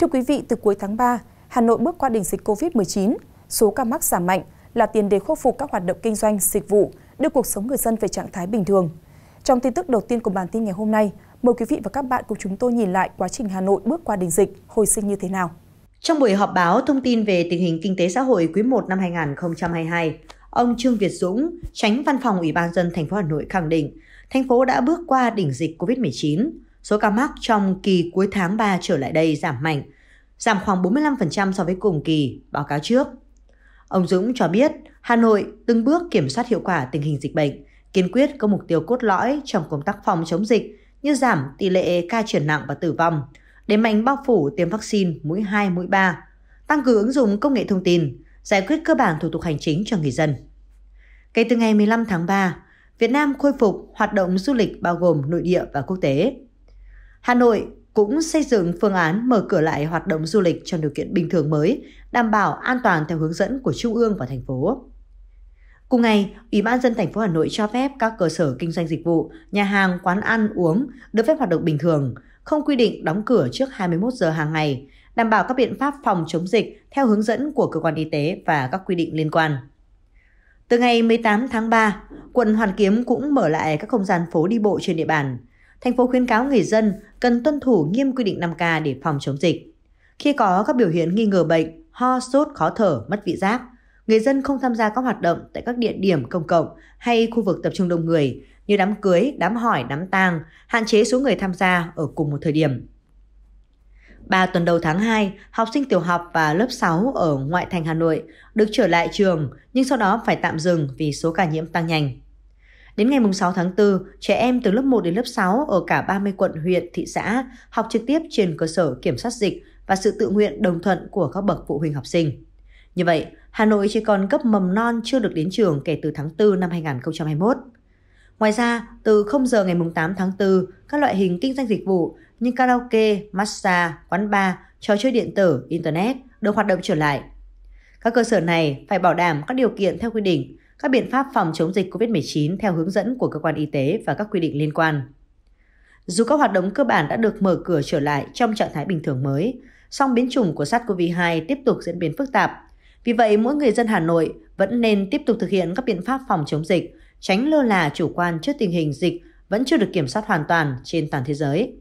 Thưa quý vị, từ cuối tháng 3, Hà Nội bước qua đỉnh dịch COVID-19, số ca mắc giảm mạnh là tiền đề khôi phục các hoạt động kinh doanh, dịch vụ, đưa cuộc sống người dân về trạng thái bình thường. Trong tin tức đầu tiên của bản tin ngày hôm nay, mời quý vị và các bạn cùng chúng tôi nhìn lại quá trình Hà Nội bước qua đỉnh dịch, hồi sinh như thế nào. Trong buổi họp báo thông tin về tình hình kinh tế xã hội quý 1 năm 2022, ông Trương Việt Dũng, Tránh Văn phòng Ủy ban dân thành phố Hà Nội khẳng định, thành phố đã bước qua đỉnh dịch COVID-19. Số ca mắc trong kỳ cuối tháng 3 trở lại đây giảm mạnh, giảm khoảng 45% so với cùng kỳ báo cáo trước. Ông Dũng cho biết, Hà Nội từng bước kiểm soát hiệu quả tình hình dịch bệnh, kiên quyết có mục tiêu cốt lõi trong công tác phòng chống dịch như giảm tỷ lệ ca chuyển nặng và tử vong, đẩy mạnh bao phủ tiêm vaccine mũi 2, mũi 3, tăng cường ứng dụng công nghệ thông tin, giải quyết cơ bản thủ tục hành chính cho người dân. Kể từ ngày 15 tháng 3, Việt Nam khôi phục hoạt động du lịch bao gồm nội địa và quốc tế hà nội cũng xây dựng phương án mở cửa lại hoạt động du lịch trong điều kiện bình thường mới đảm bảo an toàn theo hướng dẫn của trung ương và thành phố Cùng ngày, Ủy ban dân thành phố Hà Nội cho phép các cơ sở kinh doanh dịch vụ, nhà hàng, quán ăn, uống được phép hoạt động bình thường, không quy định đóng cửa trước 21 giờ hàng ngày, đảm bảo các biện pháp phòng chống dịch theo hướng dẫn của cơ quan y tế và các quy định liên quan. Từ ngày 18 tháng 3, quận Hoàn Kiếm cũng mở lại các không gian phố đi bộ trên địa bàn, thành phố khuyến cáo người dân cần tuân thủ nghiêm quy định 5K để phòng chống dịch. Khi có các biểu hiện nghi ngờ bệnh, ho, sốt, khó thở, mất vị giác, người dân không tham gia các hoạt động tại các địa điểm công cộng hay khu vực tập trung đông người như đám cưới, đám hỏi, đám tang, hạn chế số người tham gia ở cùng một thời điểm. Ba tuần đầu tháng 2, học sinh tiểu học và lớp 6 ở ngoại thành Hà Nội được trở lại trường nhưng sau đó phải tạm dừng vì số ca nhiễm tăng nhanh. Đến ngày 6 tháng 4, trẻ em từ lớp 1 đến lớp 6 ở cả 30 quận, huyện, thị xã học trực tiếp trên cơ sở kiểm soát dịch và sự tự nguyện đồng thuận của các bậc phụ huynh học sinh. Như vậy, Hà Nội chỉ còn cấp mầm non chưa được đến trường kể từ tháng 4 năm 2021. Ngoài ra, từ 0 giờ ngày 8 tháng 4, các loại hình kinh doanh dịch vụ như karaoke, massage, quán bar, trò chơi điện tử, internet được hoạt động trở lại. Các cơ sở này phải bảo đảm các điều kiện theo quy định các biện pháp phòng chống dịch COVID-19 theo hướng dẫn của cơ quan y tế và các quy định liên quan. Dù các hoạt động cơ bản đã được mở cửa trở lại trong trạng thái bình thường mới, song biến chủng của SARS-CoV-2 tiếp tục diễn biến phức tạp. Vì vậy, mỗi người dân Hà Nội vẫn nên tiếp tục thực hiện các biện pháp phòng chống dịch, tránh lơ là chủ quan trước tình hình dịch vẫn chưa được kiểm soát hoàn toàn trên toàn thế giới.